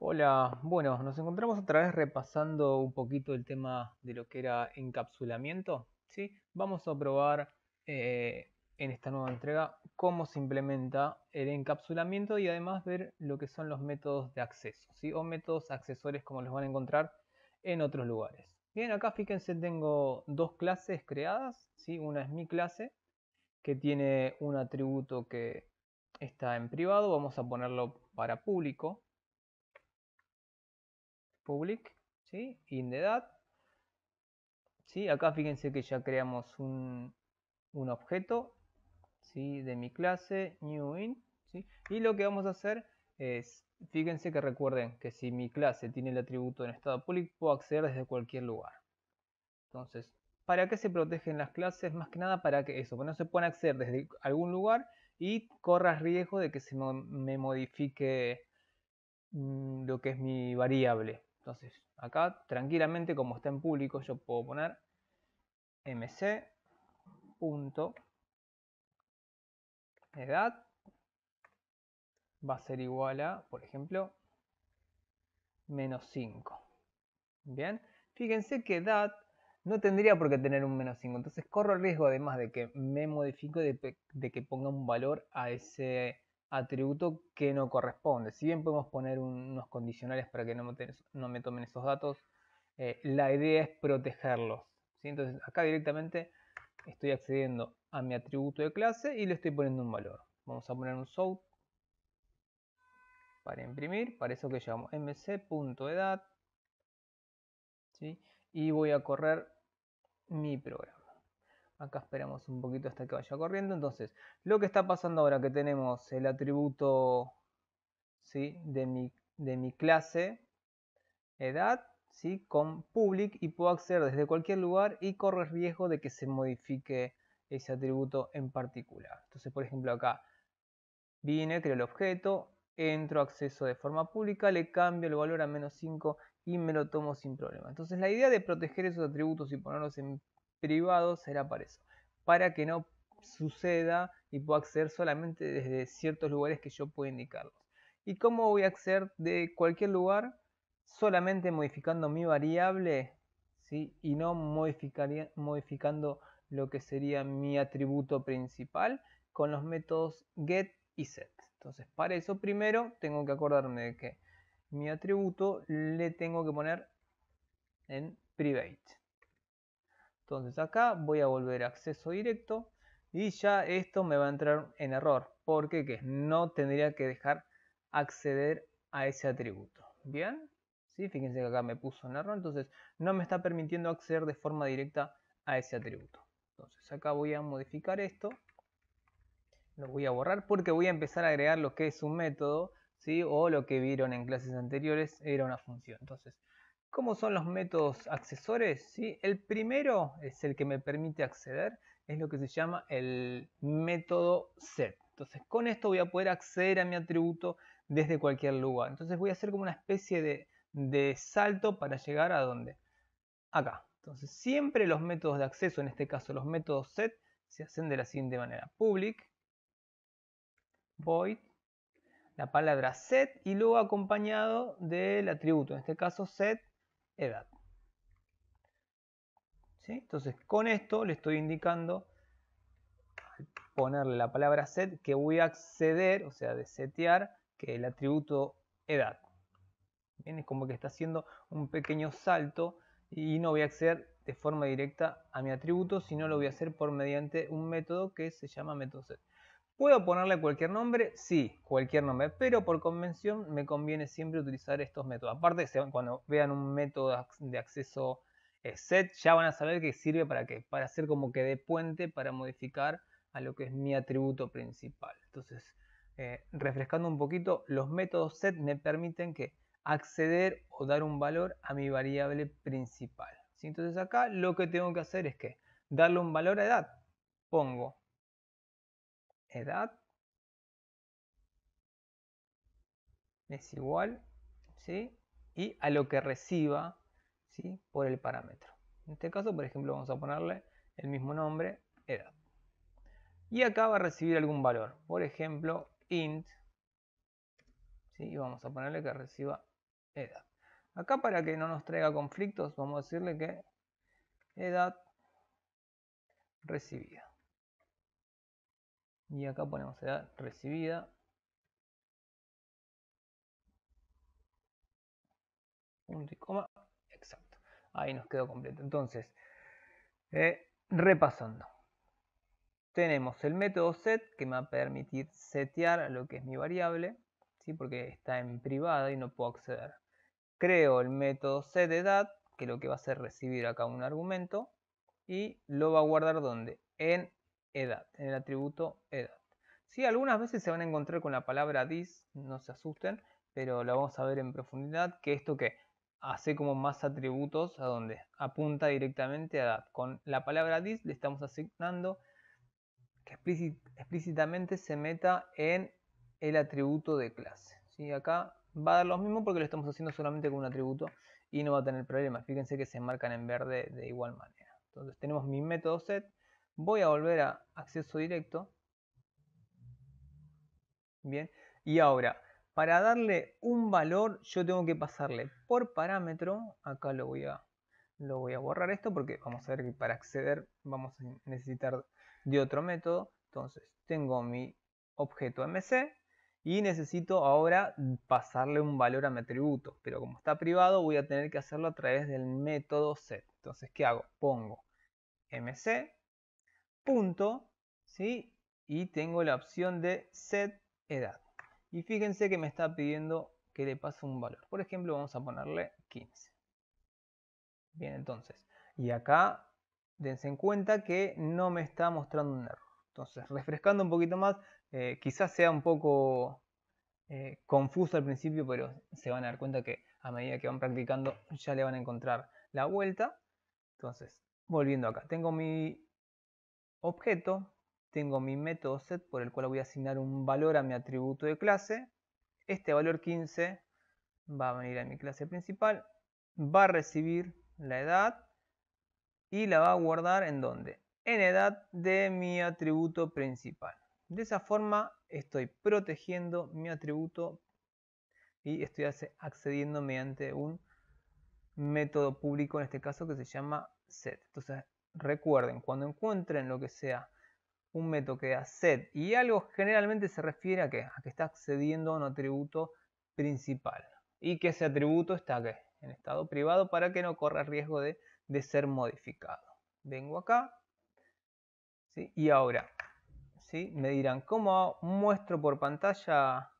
Hola, bueno, nos encontramos otra vez repasando un poquito el tema de lo que era encapsulamiento. ¿sí? Vamos a probar eh, en esta nueva entrega cómo se implementa el encapsulamiento y además ver lo que son los métodos de acceso, ¿sí? o métodos accesorios como los van a encontrar en otros lugares. Bien, acá fíjense tengo dos clases creadas, una es mi clase que tiene un atributo que está en privado, vamos a ponerlo para público, public, ¿sí? in the dat, ¿sí? Acá fíjense que ya creamos un, objeto ¿sí? de mi clase new in. ¿sí? Y lo que vamos a hacer es, fíjense que recuerden que si mi clase tiene el atributo en estado public, puedo acceder desde cualquier lugar. Entonces, ¿para qué se protegen las clases? Más que nada para que eso, que no se pueda acceder desde algún lugar y corras riesgo de que se me modifique mm, lo que es mi variable. Entonces, acá tranquilamente, como está en público, yo puedo poner mc. Punto, edad va a ser igual a, por ejemplo, menos 5. Bien, fíjense que edad no tendría por qué tener un menos 5. Entonces corro el riesgo además de que me modifique de que ponga un valor a ese atributo que no corresponde. Si bien podemos poner unos condicionales para que no me, tomen esos datos, eh, la idea es protegerlos. Entonces acá directamente estoy accediendo a mi atributo de clase y le estoy poniendo un valor. Vamos a poner un sort para imprimir, para eso que llamamos mc.edad ¿sí? y voy a correr mi programa. Acá esperamos un poquito hasta que vaya corriendo. Entonces, lo que está pasando ahora que tenemos el atributo ¿sí? de, mi, de mi clase edad ¿sí? con public y puedo acceder desde cualquier lugar y corre riesgo de que se modifique ese atributo en particular. Entonces, por ejemplo, acá vine, creo el objeto, entro acceso de forma pública, le cambio el valor a menos 5 y me lo tomo sin problema. Entonces la idea de proteger esos atributos y ponerlos en privado será para eso, para que no suceda y pueda acceder solamente desde ciertos lugares que yo pueda indicarlos. ¿Y cómo voy a acceder de cualquier lugar? Solamente modificando mi variable ¿sí? y no modificando lo que sería mi atributo principal con los métodos get y set. Entonces, para eso primero tengo que acordarme de que mi atributo le tengo que poner en private. Entonces acá voy a volver a acceso directo y ya esto me va a entrar en error. porque No tendría que dejar acceder a ese atributo. ¿Bien? ¿Sí? Fíjense que acá me puso en error, entonces no me está permitiendo acceder de forma directa a ese atributo. Entonces acá voy a modificar esto. Lo voy a borrar porque voy a empezar a agregar lo que es un método, ¿sí? O lo que vieron en clases anteriores era una función. Entonces ¿Cómo son los métodos accesores? El primero es el que me permite acceder, es lo que se llama el método set. Entonces con esto voy a poder acceder a mi atributo desde cualquier lugar. Entonces voy a hacer como una especie de, salto para llegar a donde? Acá. Entonces siempre los métodos de acceso, en este caso los métodos set, se hacen de la siguiente manera. Public, void, la palabra set y luego acompañado del atributo, en este caso set edad. ¿Sí? Entonces, con esto le estoy indicando, al ponerle la palabra set, que voy a acceder, o sea, de setear, que el atributo edad. Bien, es como que está haciendo un pequeño salto y no voy a acceder de forma directa a mi atributo, sino lo voy a hacer por mediante un método que se llama método set. ¿Puedo ponerle cualquier nombre? Sí, cualquier nombre, pero por convención me conviene siempre utilizar estos métodos. Aparte, cuando vean un método de acceso eh, set, ya van a saber que sirve para qué, para hacer como que de puente para modificar a lo que es mi atributo principal. Entonces, eh, refrescando un poquito, los métodos set me permiten que acceder o dar un valor a mi variable principal. Entonces acá lo que tengo que hacer es que darle un valor a edad. Pongo edad es igual ¿sí? y a lo que reciba ¿sí? por el parámetro. En este caso, por ejemplo, vamos a ponerle el mismo nombre, edad. Y acá va a recibir algún valor, por ejemplo, int, ¿sí? y vamos a ponerle que reciba edad. Acá para que no nos traiga conflictos, vamos a decirle que edad recibida. Y acá ponemos edad recibida. Punto coma. Exacto. Ahí nos quedó completo. Entonces, eh, repasando. Tenemos el método set que me va a permitir setear lo que es mi variable, ¿sí? porque está en privada y no puedo acceder. Creo el método set edad, que lo que va a hacer es recibir acá un argumento, y lo va a guardar donde? En edad, en el atributo edad. si algunas veces se van a encontrar con la palabra this, no se asusten, pero la vamos a ver en profundidad, que esto que hace como más atributos a donde apunta directamente a edad. Con la palabra this le estamos asignando que explícitamente se meta en el atributo de clase. si Acá va a dar lo mismo porque lo estamos haciendo solamente con un atributo y no va a tener problema. Fíjense que se marcan en verde de igual manera. Entonces tenemos mi método set Voy a volver a acceso directo. Bien. Y ahora, para darle un valor, yo tengo que pasarle por parámetro. Acá lo voy a, lo voy a borrar esto porque vamos a ver que para acceder vamos a necesitar de otro método. Entonces, tengo mi objeto MC y necesito ahora pasarle un valor a mi atributo. Pero como está privado, voy a tener que hacerlo a través del método set. Entonces, ¿qué hago? Pongo MC punto, ¿sí? Y tengo la opción de set edad. Y fíjense que me está pidiendo que le pase un valor. Por ejemplo, vamos a ponerle 15. Bien, entonces. Y acá, dense en cuenta que no me está mostrando un error. Entonces, refrescando un poquito más, eh, quizás sea un poco eh, confuso al principio, pero se van a dar cuenta que a medida que van practicando ya le van a encontrar la vuelta. Entonces, volviendo acá, tengo mi objeto, tengo mi método set por el cual voy a asignar un valor a mi atributo de clase. Este valor 15 va a venir a mi clase principal, va a recibir la edad y la va a guardar en donde? En edad de mi atributo principal. De esa forma estoy protegiendo mi atributo y estoy accediendo mediante un método público en este caso que se llama set. Entonces Recuerden, cuando encuentren lo que sea un método que da set y algo, generalmente se refiere a, que está accediendo a un atributo principal y que ese atributo está en estado privado para que no corra riesgo de, ser modificado. Vengo acá y ahora me dirán cómo muestro por pantalla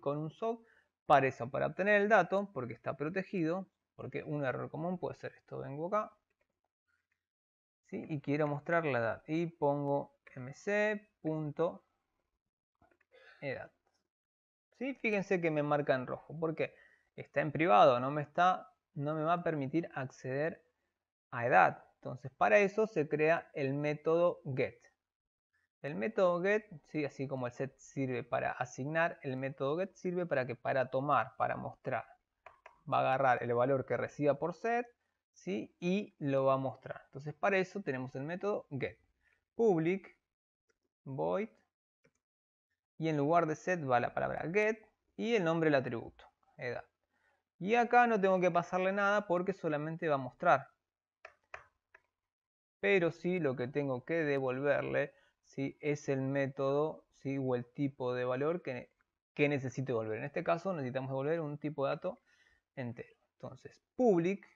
con un SOC. Para eso, para obtener el dato, porque está protegido, porque un error común puede ser esto, vengo acá, y quiero mostrar la edad y pongo mc.edad. ¿sí? Fíjense que me marca en rojo porque está en privado, no me, está, no me va a permitir acceder a edad. Entonces para eso se crea el método get. El método get, así como el set sirve para asignar, el método get sirve para que para tomar, para mostrar. Va a agarrar el valor que reciba por set y lo va a mostrar. Entonces para eso tenemos el método get public void y en lugar de set va la palabra get y el nombre del atributo, edad. Y acá no tengo que pasarle nada porque solamente va a mostrar. Pero sí lo que tengo que devolverle es el método ¿sí? o el tipo de valor que, que necesito devolver. En este caso necesitamos devolver un tipo de dato entero. Entonces, public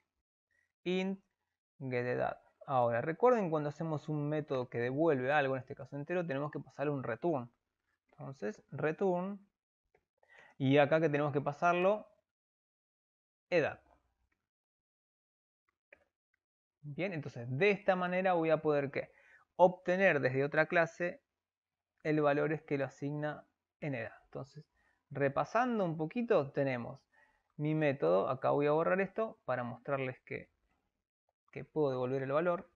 int getEdad. Ahora, recuerden cuando hacemos un método que devuelve algo, en este caso entero, tenemos que pasar un return. Entonces, return. Y acá que tenemos que pasarlo, edad. Bien, entonces de esta manera voy a poder que obtener desde otra clase el valor es que lo asigna en edad. Entonces, repasando un poquito, tenemos mi método, acá voy a borrar esto para mostrarles que que puedo devolver el valor.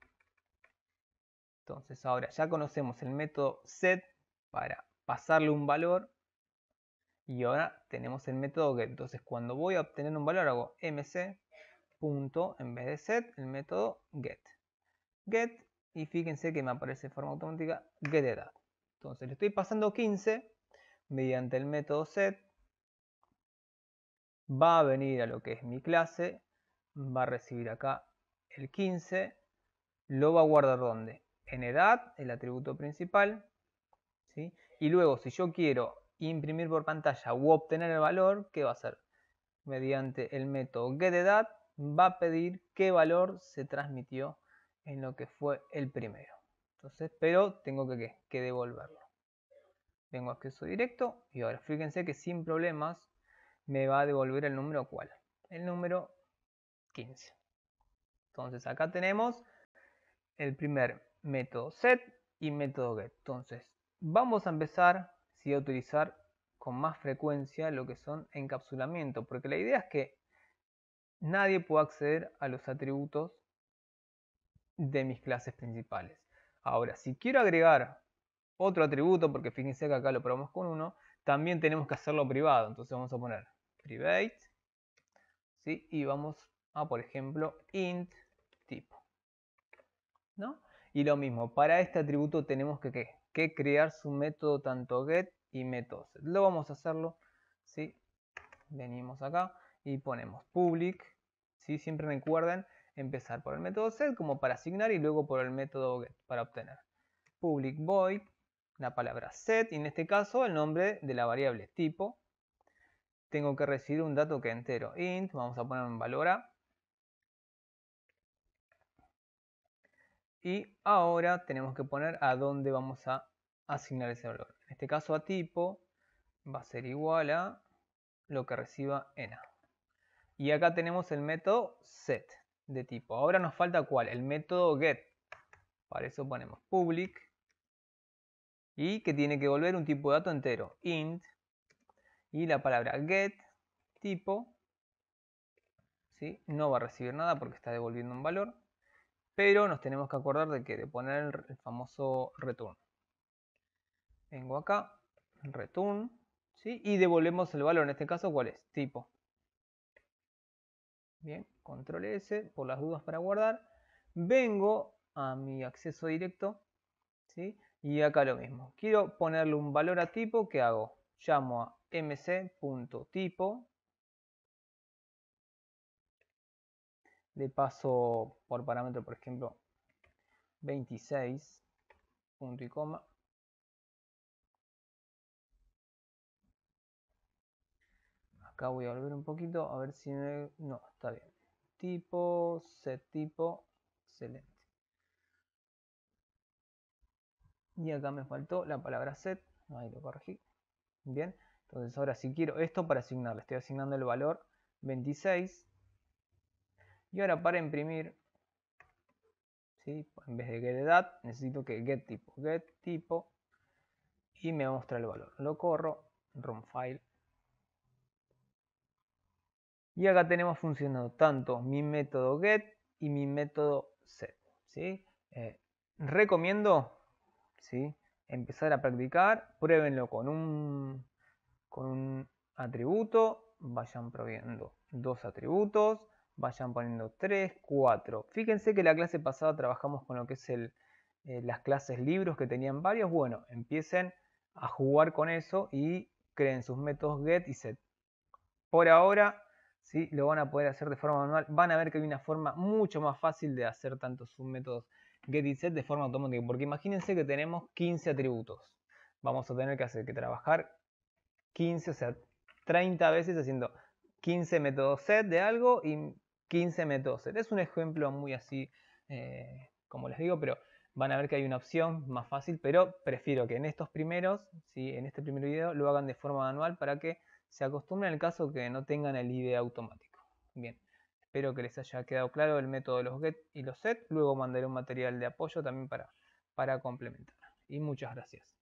Entonces ahora ya conocemos el método set para pasarle un valor. Y ahora tenemos el método get. Entonces cuando voy a obtener un valor hago mc. en vez de set, el método get. Get y fíjense que me aparece de forma automática get Entonces le estoy pasando 15 mediante el método set. Va a venir a lo que es mi clase. Va a recibir acá el 15 lo va a guardar donde? En edad, el atributo principal. ¿sí? Y luego, si yo quiero imprimir por pantalla u obtener el valor, ¿qué va a hacer? Mediante el método getEdad va a pedir qué valor se transmitió en lo que fue el primero. Entonces, pero tengo que, devolverlo. Vengo a acceso directo y ahora fíjense que sin problemas me va a devolver el número cuál. El número 15. Entonces acá tenemos el primer método set y método get. Entonces vamos a empezar a utilizar con más frecuencia lo que son encapsulamiento, porque la idea es que nadie pueda acceder a los atributos de mis clases principales. Ahora, si quiero agregar otro atributo, porque fíjense que acá lo probamos con uno, también tenemos que hacerlo privado. Entonces vamos a poner private, ¿sí? y vamos a, por ejemplo, int tipo. ¿No? Y lo mismo, para este atributo tenemos que, crear su método tanto get y método set. Lo vamos a hacerlo, ¿sí? Venimos acá y ponemos public, ¿sí? Siempre recuerden empezar por el método set como para asignar y luego por el método get para obtener. Public void, la palabra set y en este caso el nombre de la variable tipo. Tengo que recibir un dato que entero int, vamos a poner un valor a Y ahora tenemos que poner a dónde vamos a asignar ese valor. En este caso a tipo va a ser igual a lo que reciba en A. Y acá tenemos el método set de tipo. Ahora nos falta cuál? El método get. Para eso ponemos public. Y que tiene que volver un tipo de dato entero. int. Y la palabra get tipo. ¿sí? No va a recibir nada porque está devolviendo un valor. Pero nos tenemos que acordar de que de poner el famoso return. Vengo acá, return, ¿sí? y devolvemos el valor. En este caso, ¿cuál es? Tipo. Bien, control S por las dudas para guardar. Vengo a mi acceso directo. ¿sí? Y acá lo mismo. Quiero ponerle un valor a tipo. ¿Qué hago? Llamo a mc.tipo le paso por parámetro, por ejemplo, 26, punto y coma. Acá voy a volver un poquito a ver si No, está bien. Tipo, set tipo, excelente. Y acá me faltó la palabra set. Ahí lo corregí. Bien. Entonces ahora si quiero esto para asignarle, estoy asignando el valor 26 y ahora para imprimir, en vez de edad necesito que get getTipo, y me va a mostrar el valor. Lo corro, run file. Y acá tenemos funcionando tanto mi método get y mi método set. ¿sí? Eh, recomiendo ¿sí? empezar a practicar, pruébenlo con un, con atributo, vayan probando dos atributos, Vayan poniendo 3, 4. Fíjense que la clase pasada trabajamos con lo que es el, eh, las clases libros que tenían varios. Bueno, empiecen a jugar con eso y creen sus métodos get y set. Por ahora, ¿sí? lo van a poder hacer de forma manual. Van a ver que hay una forma mucho más fácil de hacer tanto sus métodos get y set de forma automática. Porque imagínense que tenemos 15 atributos. Vamos a tener que hacer que trabajar 15, o sea, 30 veces haciendo 15 métodos set de algo y 15 métodos. Es un ejemplo muy así, eh, como les digo, pero van a ver que hay una opción más fácil, pero prefiero que en estos primeros, ¿sí? en este primer video, lo hagan de forma manual para que se acostumbren al caso que no tengan el ID automático. Bien, espero que les haya quedado claro el método de los get y los set. Luego mandaré un material de apoyo también para, para complementar. Y muchas gracias.